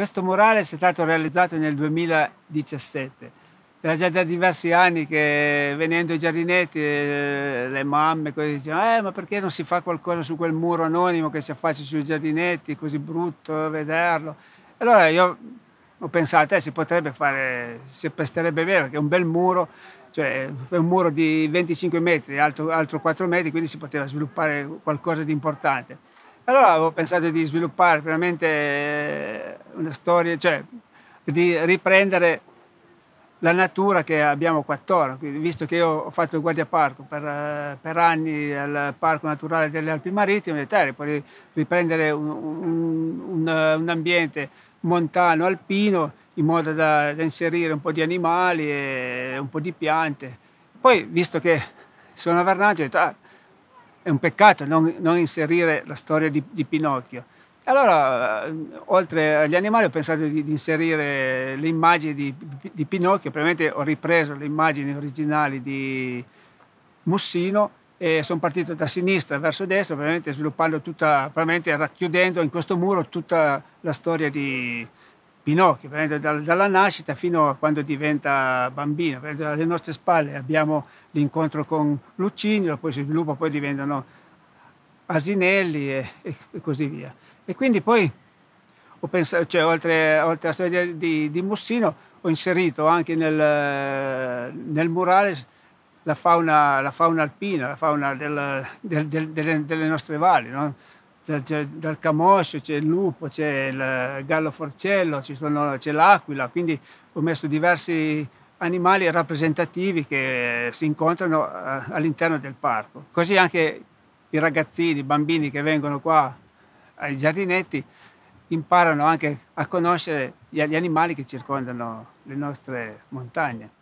Questo murale è stato realizzato nel 2017. Era già da diversi anni che venendo ai giardinetti, eh, le mamme dicevano eh, ma perché non si fa qualcosa su quel muro anonimo che si affaccia sui giardinetti, è così brutto eh, vederlo. Allora io ho pensato, eh, si potrebbe fare, si presterebbe vero, che è un bel muro, cioè è un muro di 25 metri, altro, alto 4 metri, quindi si poteva sviluppare qualcosa di importante. Allora avevo pensato di sviluppare veramente eh, una storia, cioè di riprendere la natura che abbiamo qua attorno, visto che io ho fatto il guardiaparco per, eh, per anni al Parco Naturale delle Alpi Marittime, ho detto, eh, puoi riprendere un, un, un, ambiente montano, alpino, in modo da, da, inserire un po' di animali e un po' di piante. Poi, visto che sono a ho detto, ah, è un peccato non, non inserire la storia di, di, Pinocchio. Allora, eh, oltre agli animali, ho pensato di, di inserire le immagini di, di, Pinocchio. Ovviamente ho ripreso le immagini originali di Mussino e sono partito da sinistra verso destra, ovviamente sviluppando tutta, veramente racchiudendo in questo muro tutta la storia di, Pinocchio. Pinocchio, dalla nascita fino a quando diventa bambino. Alle nostre spalle abbiamo l'incontro con Lucignolo, poi si sviluppa, poi diventano Asinelli e, e così via. E quindi poi, ho pensato, cioè, oltre, oltre, alla storia di, di, Mussino, ho inserito anche nel, nel murale la fauna, la fauna, alpina, la fauna del, del, del, delle, delle, nostre valli. No? c'è, dal camoscio, c'è il lupo, c'è il gallo forcello, c'è l'aquila, quindi ho messo diversi animali rappresentativi che si incontrano eh, all'interno del parco. Così anche i ragazzini, i bambini che vengono qua ai giardinetti imparano anche a conoscere gli animali che circondano le nostre montagne.